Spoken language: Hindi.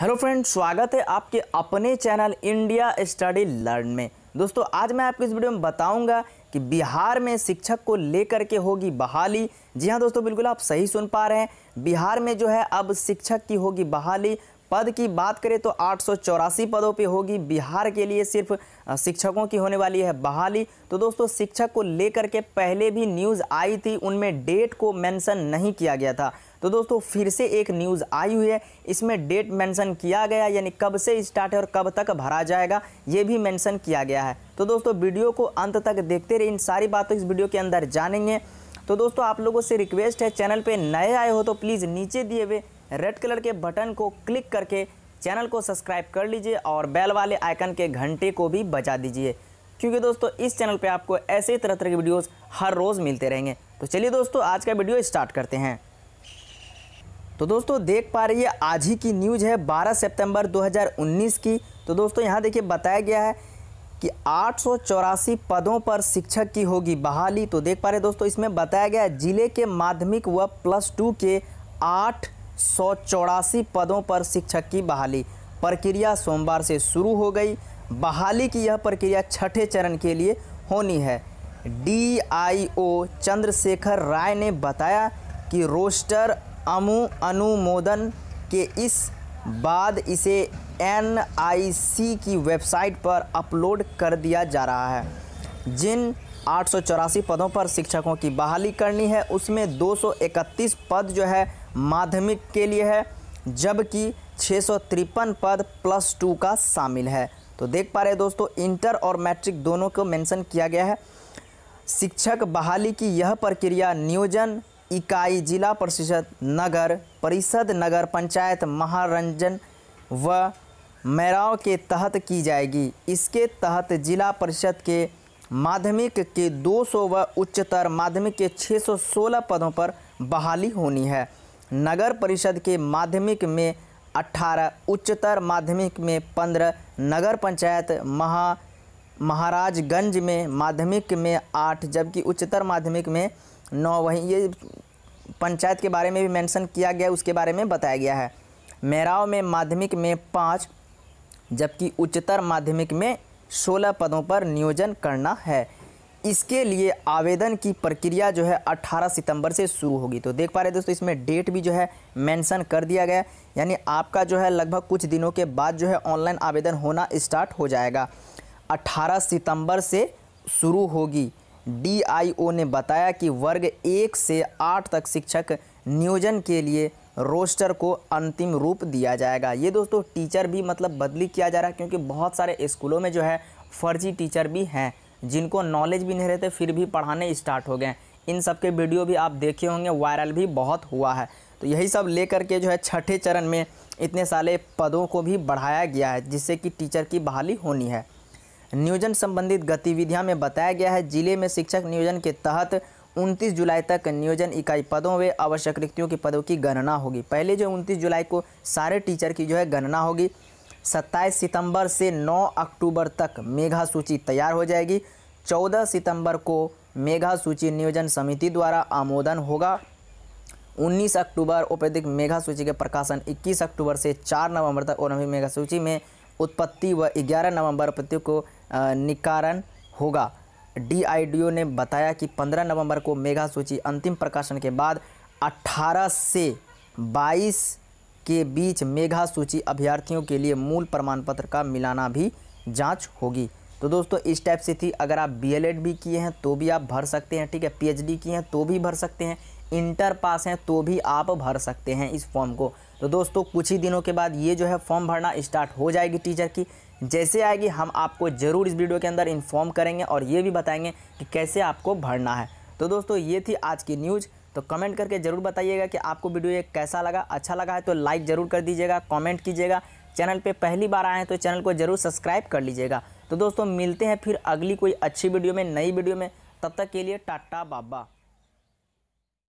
हेलो फ्रेंड स्वागत है आपके अपने चैनल इंडिया स्टडी लर्न में दोस्तों आज मैं आपको इस वीडियो में बताऊंगा कि बिहार में शिक्षक को लेकर के होगी बहाली जी हाँ दोस्तों बिल्कुल आप सही सुन पा रहे हैं बिहार में जो है अब शिक्षक की होगी बहाली पद की बात करें तो आठ पदों पे होगी बिहार के लिए सिर्फ शिक्षकों की होने वाली है बहाली तो दोस्तों शिक्षक को लेकर के पहले भी न्यूज़ आई थी उनमें डेट को मेंशन नहीं किया गया था तो दोस्तों फिर से एक न्यूज़ आई हुई है इसमें डेट मेंशन किया गया यानी कब से स्टार्ट है और कब तक भरा जाएगा ये भी मैंसन किया गया है तो दोस्तों वीडियो को अंत तक देखते रहे इन सारी बातों इस वीडियो के अंदर जानेंगे तो दोस्तों आप लोगों से रिक्वेस्ट है चैनल पे नए आए हो तो प्लीज़ नीचे दिए हुए रेड कलर के बटन को क्लिक करके चैनल को सब्सक्राइब कर लीजिए और बेल वाले आइकन के घंटे को भी बजा दीजिए क्योंकि दोस्तों इस चैनल पे आपको ऐसे ही तरह तरह के वीडियोस हर रोज़ मिलते रहेंगे तो चलिए दोस्तों आज का वीडियो स्टार्ट करते हैं तो दोस्तों देख पा रही है आज ही की न्यूज़ है बारह सेप्टेम्बर दो की तो दोस्तों यहाँ देखिए बताया गया है कि आठ पदों पर शिक्षक की होगी बहाली तो देख पा रहे दोस्तों इसमें बताया गया जिले के माध्यमिक व प्लस टू के आठ पदों पर शिक्षक की बहाली प्रक्रिया सोमवार से शुरू हो गई बहाली की यह प्रक्रिया छठे चरण के लिए होनी है डीआईओ चंद्रशेखर राय ने बताया कि रोस्टर अमु अनुमोदन के इस बाद इसे एनआईसी की वेबसाइट पर अपलोड कर दिया जा रहा है जिन आठ पदों पर शिक्षकों की बहाली करनी है उसमें 231 पद जो है माध्यमिक के लिए है जबकि छः पद प्लस टू का शामिल है तो देख पा रहे दोस्तों इंटर और मैट्रिक दोनों को मेंशन किया गया है शिक्षक बहाली की यह प्रक्रिया नियोजन इकाई जिला परिषद नगर परिषद नगर पंचायत महारंजन व मैराव के तहत की जाएगी इसके तहत जिला परिषद के माध्यमिक के 200 व उच्चतर माध्यमिक के 616 पदों पर बहाली होनी है नगर परिषद के माध्यमिक में 18, उच्चतर माध्यमिक में 15, नगर पंचायत महा महाराजगंज में माध्यमिक में 8 जबकि उच्चतर माध्यमिक में 9 वहीं ये पंचायत के बारे में भी मेंशन किया गया उसके बारे में बताया गया है मेराव में माध्यमिक में पाँच जबकि उच्चतर माध्यमिक में 16 पदों पर नियोजन करना है इसके लिए आवेदन की प्रक्रिया जो है 18 सितंबर से शुरू होगी तो देख पा रहे दोस्तों इसमें डेट भी जो है मेंशन कर दिया गया यानी आपका जो है लगभग कुछ दिनों के बाद जो है ऑनलाइन आवेदन होना स्टार्ट हो जाएगा 18 सितंबर से शुरू होगी डीआईओ ने बताया कि वर्ग एक से आठ तक शिक्षक नियोजन के लिए रोस्टर को अंतिम रूप दिया जाएगा ये दोस्तों टीचर भी मतलब बदली किया जा रहा है क्योंकि बहुत सारे स्कूलों में जो है फर्जी टीचर भी हैं जिनको नॉलेज भी नहीं रहते फिर भी पढ़ाने स्टार्ट हो गए इन सब के वीडियो भी आप देखे होंगे वायरल भी बहुत हुआ है तो यही सब लेकर के जो है छठे चरण में इतने सारे पदों को भी बढ़ाया गया है जिससे कि टीचर की बहाली होनी है नियोजन संबंधित गतिविधियां में बताया गया है जिले में शिक्षक नियोजन के तहत उनतीस जुलाई तक नियोजन इकाई पदों व आवश्यक रिक्तियों के पदों की गणना होगी पहले जो उनतीस जुलाई को सारे टीचर की जो है गणना होगी सत्ताईस सितंबर से 9 अक्टूबर तक मेघा सूची तैयार हो जाएगी 14 सितंबर को मेघा सूची नियोजन समिति द्वारा आमोदन होगा 19 अक्टूबर औपैधिक मेघा सूची के प्रकाशन इक्कीस अक्टूबर से चार नवम्बर तक और मेघा सूची में उत्पत्ति व ग्यारह नवम्बर औपत्ति को निकारण होगा डीआईडीओ ने बताया कि 15 नवंबर को मेघा सूची अंतिम प्रकाशन के बाद 18 से 22 के बीच मेघा सूची अभ्यर्थियों के लिए मूल प्रमाण पत्र का मिलाना भी जांच होगी तो दोस्तों इस टाइप से थी अगर आप बीएलएड भी किए हैं तो भी आप भर सकते हैं ठीक है पीएचडी किए हैं तो भी भर सकते हैं इंटर पास हैं तो भी आप भर सकते हैं इस फॉर्म को तो दोस्तों कुछ ही दिनों के बाद ये जो है फॉर्म भरना स्टार्ट हो जाएगी टीचर की जैसे आएगी हम आपको ज़रूर इस वीडियो के अंदर इन्फॉर्म करेंगे और ये भी बताएंगे कि कैसे आपको भरना है तो दोस्तों ये थी आज की न्यूज़ तो कमेंट करके ज़रूर बताइएगा कि आपको वीडियो ये कैसा लगा अच्छा लगा है तो लाइक ज़रूर कर दीजिएगा कमेंट कीजिएगा चैनल पे पहली बार आए हैं तो चैनल को ज़रूर सब्सक्राइब कर लीजिएगा तो दोस्तों मिलते हैं फिर अगली कोई अच्छी वीडियो में नई वीडियो में तब तक के लिए टाटा बाबा